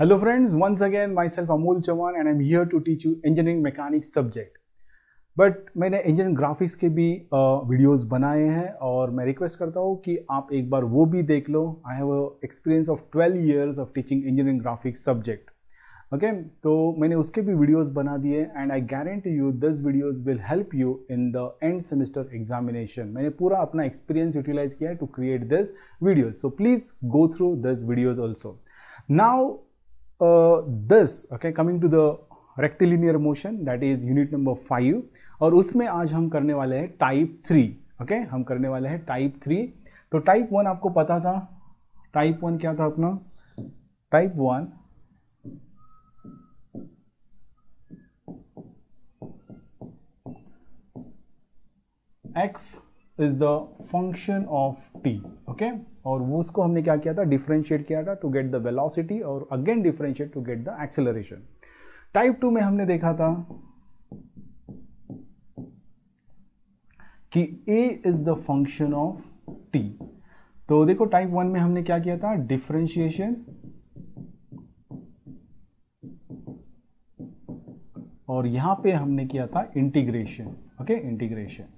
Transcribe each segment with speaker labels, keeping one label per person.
Speaker 1: Hello Hello friends, once again myself Amol Chauhan and I'm here to teach you engineering mechanics subject but मैंने engineering graphics के भी videos बनाए हैं और मैं रिक्वेस्ट करता हूँ कि आप एक बार वो भी देख लो I have experience of 12 years of teaching engineering graphics subject okay तो मैंने उसके भी वीडियोज़ बना दिए and I guarantee you this videos will help you in the end semester examination मैंने पूरा अपना एक्सपीरियंस यूटिलाइज किया है to create this videos so please go through this videos also now uh, this okay coming to the rectilinear motion that is unit number five और उसमें आज हम करने वाले हैं टाइप थ्री ओके हम करने वाले हैं टाइप थ्री तो टाइप वन आपको पता था टाइप वन क्या था अपना type one x is the function of t okay okay? और वो उसको हमने क्या किया था डिफ्रेंशिएट किया था टू गेट द वेलोसिटी और again differentiate to get the acceleration type two में हमने देखा था कि a is the function of t तो देखो टाइप वन में हमने क्या किया था डिफ्रेंशिएशन और यहां पे हमने किया था इंटीग्रेशन ओके इंटीग्रेशन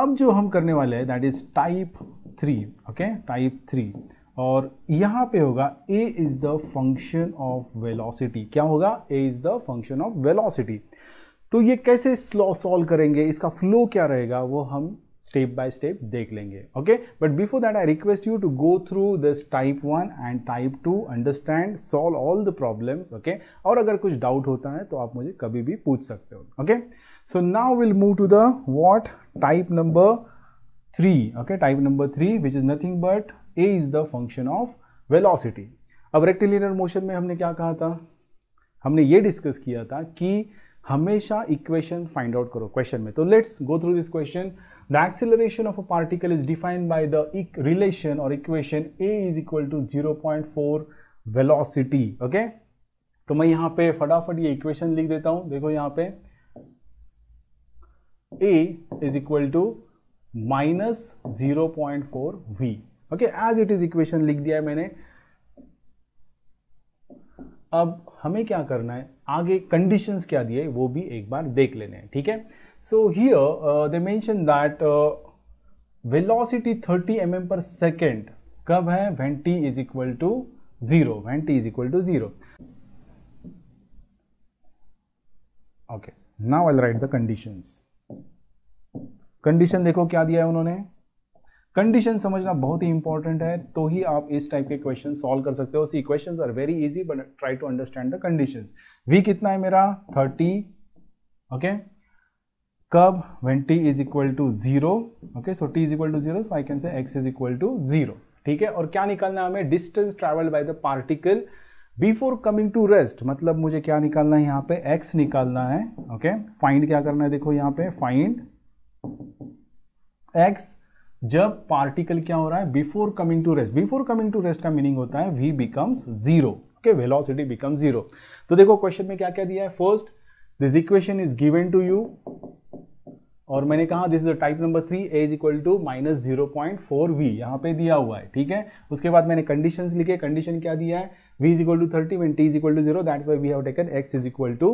Speaker 1: अब जो हम करने वाले हैं that is type three okay type three और यहाँ पे होगा a is the function of velocity क्या होगा a is the function of velocity तो ये कैसे स्लो सॉल्व करेंगे इसका फ्लो क्या रहेगा वो हम स्टेप बाय स्टेप देख लेंगे okay but before that I request you to go through this type one and type two understand solve all the problems okay और अगर कुछ डाउट होता है तो आप मुझे कभी भी पूछ सकते हो okay okay? so now we'll move to the what type number 3 okay type number 3 which is nothing but a is the function of velocity अब रेक्टिलिनियर मोशन में हमने क्या कहा था हमने ये डिस्कस किया था कि हमेशा इक्वेशन फाइंड आउट करो क्वेश्चन में तो let's go through this question the acceleration of a particle is defined by the relation और equation a is equal to 0.4 velocity okay तो मैं यहाँ पे फटाफट ये इक्वेशन लिख देता हूँ देखो यहाँ पे A e is equal to minus zero point four v okay as it is equation लिख दिया है मैंने अब हमें क्या करना है आगे कंडीशंस क्या दिए वो भी एक बार देख लेने हैं ठीक है so here they mention that velocity 30 m m per second कब है when t is equal to zero when t is equal to zero okay now I write the conditions condition देखो क्या दिया है उन्होंने कंडीशन समझना बहुत ही इंपॉर्टेंट है तो ही आप इस टाइप के क्वेश्चन सॉल्व कर सकते हो see question are very easy but try to understand the condition v कितना है मेरा थर्टी ओके कब when t is equal to zero okay so t is equal to zero so I can say x is equal to zero ठीक है और क्या निकालना है हमें distance travelled by the particle before coming to rest मतलब मुझे क्या निकालना है यहाँ पे एक्स निकालना है ओके okay? फाइंड क्या करना है देखो यहाँ पे फाइंड एक्स जब पार्टिकल क्या हो रहा है before coming to rest before coming to rest का मीनिंग होता है v becomes zero okay velocity become zero तो देखो क्वेश्चन में क्या क्या दिया है first this equation is given to you और मैंने कहा this is the type number three a is equal to minus zero point four v यहां पे दिया हुआ है ठीक है उसके बाद मैंने कंडीशन लिखे कंडीशन क्या दिया है v is equal to thirty when t is equal to zero that why we have taken x is equal to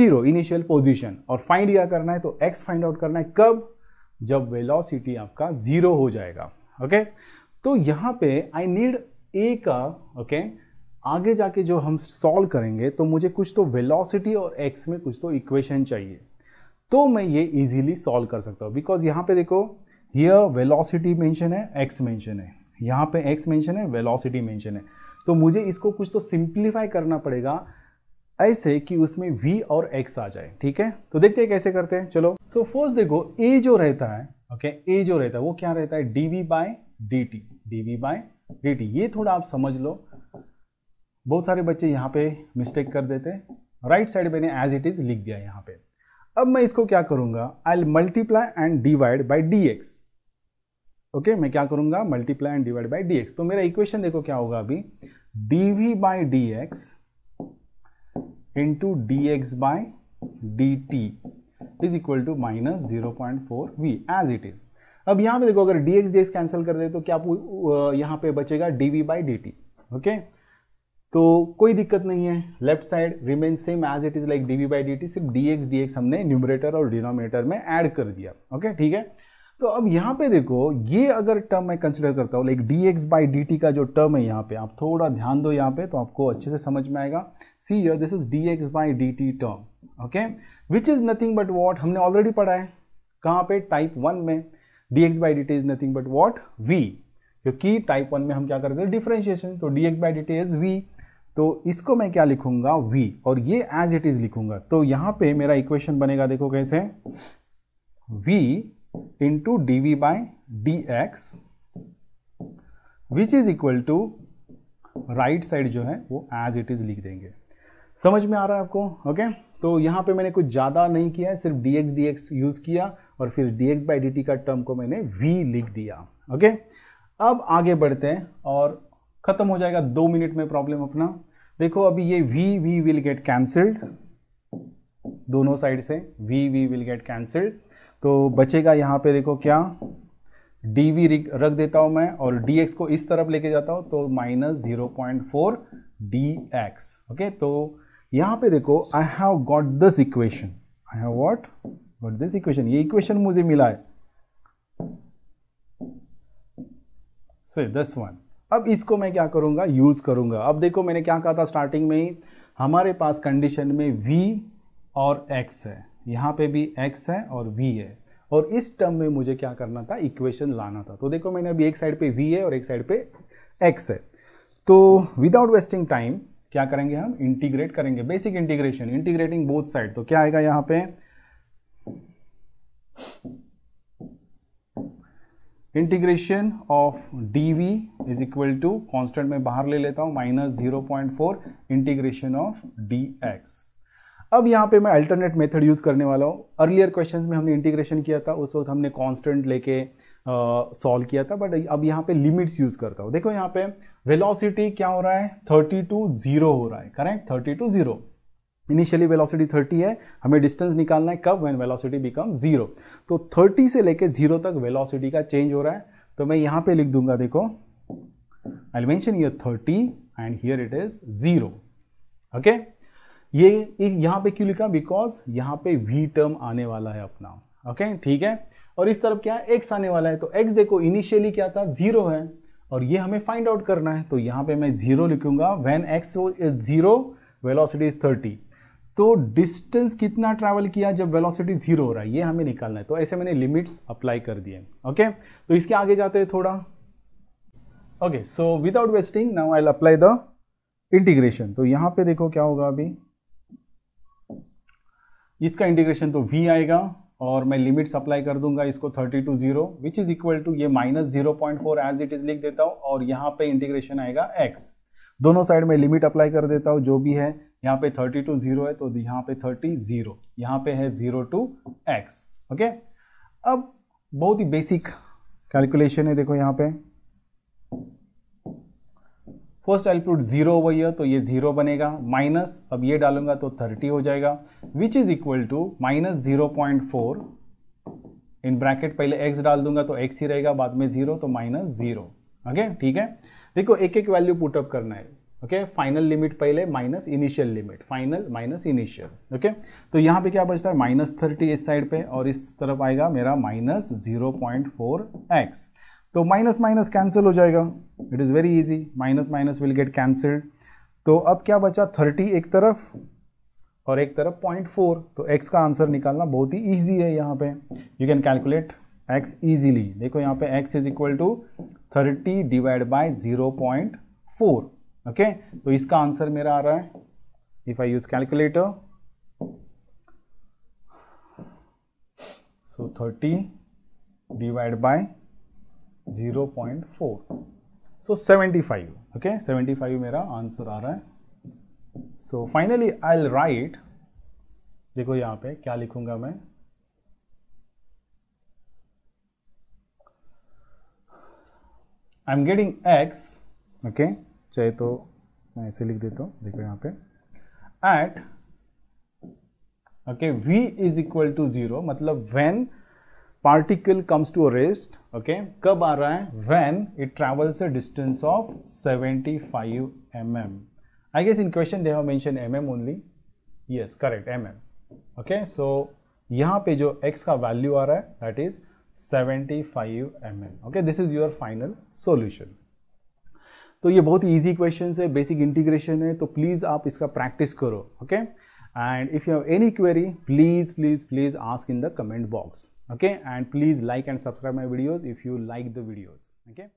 Speaker 1: zero initial position और फाइंड क्या करना है तो एक्स फाइंड आउट करना है कब जब वेलोसिटी आपका ज़ीरो हो जाएगा ओके तो यहाँ पे आई नीड ए का ओके आगे जाके जो हम सॉल्व करेंगे तो मुझे कुछ तो वेलोसिटी और एक्स में कुछ तो इक्वेशन चाहिए तो मैं ये इजीली सॉल्व कर सकता हूँ बिकॉज यहाँ पे देखो हियर वेलोसिटी मेंशन है एक्स मेंशन है यहाँ पे एक्स मेंशन है वेलोसिटी मेंशन है तो मुझे इसको कुछ तो सिंप्लीफाई करना पड़ेगा ऐसे कि उसमें v और x आ जाए ठीक है तो देखते हैं कैसे करते हैं चलो सो so, फोर्स देखो a जो रहता है ओके okay, a जो रहता है वो क्या रहता है dv by dt dv by dt ये थोड़ा आप समझ लो बहुत सारे बच्चे यहाँ पे मिस्टेक कर देते हैं राइट साइड मैंने एज इट इज लिख दिया यहाँ पे अब मैं इसको क्या करूंगा I multiply and divide by d x okay मैं क्या करूंगा multiply and divide by d x तो मेरा इक्वेशन देखो क्या होगा अभी d v by d x into d x by d t is equal to minus zero point four v as it is अब यहां पे देखो अगर D x d x cancel कर दे तो क्या यहां पे बचेगा d v by d t okay तो कोई दिक्कत नहीं है left side remain same as it is like d v by d t सिर्फ डी एक्स डी एक्स हमने न्यूमरेटर और डिनोमिनेटर में एड कर दिया ओके okay? ठीक है तो अब यहाँ पे देखो ये अगर टर्म मैं कंसिडर करता हूँ like d x by d t का जो टर्म है यहाँ पे आप थोड़ा ध्यान दो यहाँ पे तो आपको अच्छे से समझ में आएगा see here this is d x by d t term okay which is nothing but what हमने ऑलरेडी पढ़ा है कहाँ पे टाइप वन में d x by d t is nothing but what we क्योंकि टाइप वन में हम क्या करते हैं डिफ्रेंशिएशन तो d x by d t is v तो इसको मैं क्या लिखूंगा v और ये एज इट इज लिखूंगा तो यहां पे मेरा इक्वेशन बनेगा देखो कैसे v into dv by dx which is equal to right side जो है वो एज इट इज लिख देंगे समझ में आ रहा है आपको ओके okay? तो यहाँ पे मैंने कुछ ज़्यादा नहीं किया है सिर्फ dx dx यूज़ किया और फिर dx बाई डी का टर्म को मैंने v लिख दिया ओके okay? अब आगे बढ़ते हैं और ख़त्म हो जाएगा दो मिनट में प्रॉब्लम अपना देखो अभी ये v v will get cancelled दोनों साइड से v v will get cancelled तो बचेगा यहाँ पे देखो क्या डी वी रख देता हूँ मैं और डी एक्स को इस तरफ लेके जाता हूँ तो minus zero point four d x okay तो यहाँ पे देखो I have got this equation I have what got this equation ये इक्वेशन मुझे मिला है से दस वन अब इसको मैं क्या करूँगा यूज़ करूँगा अब देखो मैंने क्या कहा था स्टार्टिंग में ही हमारे पास कंडीशन में v और x है यहाँ पे भी x है और v है और इस टर्म में मुझे क्या करना था इक्वेशन लाना था तो देखो मैंने अभी एक साइड पे v है और एक साइड पे x है तो विदाउट वेस्टिंग टाइम क्या करेंगे हम इंटीग्रेट करेंगे basic integration integrating both side तो क्या आएगा यहाँ पे integration of d v is equal to constant में बाहर ले लेता हूं minus zero point four integration of d x अब यहाँ पे मैं अल्टरनेट मेथड यूज़ करने वाला हूँ अर्लियर क्वेश्चंस में हमने इंटीग्रेशन किया था उस वक्त हमने कांस्टेंट लेके सॉल्व किया था बट अब यहाँ पे लिमिट्स यूज़ करता हूँ देखो यहाँ पे वेलोसिटी क्या हो रहा है थर्टी टू जीरो हो रहा है correct thirty to zero initially velocity 30 है हमें डिस्टेंस निकालना है कब व्हेन वेलोसिटी बिकम जीरो तो 30 से लेके जीरो तक वेलोसिटी का चेंज हो रहा है तो मैं यहाँ पे लिख दूंगा देखो I mention here 30 and here it is zero okay ये यहां पे क्यों लिखा बिकॉज यहां पे वी टर्म आने वाला है अपना ओके okay? ठीक है और इस तरफ क्या है एक्स आने वाला है तो एक्स देखो इनिशियली क्या था जीरो है और ये हमें फाइंड आउट करना है तो यहां पे मैं जीरो लिखूंगा when x is zero velocity is thirty तो डिस्टेंस कितना ट्रैवल किया जब वेलोसिटी जीरो हो रहा है ये हमें निकालना है तो ऐसे मैंने लिमिट्स अप्लाई कर दिए ओके तो इसके आगे जाते हैं थोड़ा okay so without wasting now I apply the integration तो यहां पे देखो क्या होगा अभी इसका इंटीग्रेशन तो वी आएगा और मैं लिमिट अप्लाई कर दूंगा इसको 30 to zero which is equal to ये minus zero point four as it is लिख देता हूँ और यहाँ पे इंटीग्रेशन आएगा एक्स दोनों साइड में लिमिट अप्लाई कर देता हूँ जो भी है यहाँ पे 30 टू जीरो है तो यहाँ पे 30 जीरो यहाँ पे है जीरो टू एक्स ओके अब बहुत ही बेसिक कैलकुलेशन है देखो यहाँ पे first altitude zero over year तो ये जीरो बनेगा माइनस अब ये डालूंगा तो थर्टी हो जाएगा which is equal to minus zero point four in bracket पहले एक्स डाल दूंगा तो एक्स ही रहेगा बाद में जीरो तो माइनस जीरो ओके ठीक है देखो एक एक वैल्यू पुटअप करना है ओके फाइनल लिमिट पहले minus initial limit final minus initial okay तो यहाँ पे क्या बचता है माइनस थर्टी इस साइड पे और इस तरफ आएगा मेरा minus zero point four x तो माइनस माइनस कैंसिल हो जाएगा it is very easy minus minus will get cancelled तो अब क्या बचा थर्टी एक तरफ और एक तरफ पॉइंट फोर तो एक्स का आंसर निकालना बहुत ही ईजी है यहाँ पे you can calculate x easily देखो यहाँ पे x is equal to thirty divide by zero point four okay तो इसका आंसर मेरा आ रहा है if I use calculator so thirty divide by zero point four so seventy five okay seventy five मेरा आंसर आ रहा है सो फाइनली आई राइट देखो यहाँ पे क्या लिखूंगा मैं I am getting x okay चाहे तो मैं ऐसे लिख देता हूं देखो यहां पे at okay v is equal to zero मतलब when particle comes to rest okay कब आ रहा है when it travels a distance of seventy five m m I guess in question they have mention m only yes correct m m okay so यहाँ पे जो x का value आ रहा है that is seventy five m okay this is your final solution तो ये बहुत ही ईजी क्वेश्चन है बेसिक इंटीग्रेशन है तो प्लीज़ आप इसका प्रैक्टिस करो okay and if you have any query please please please ask in the comment box okay and please like and subscribe my videos if you like the videos okay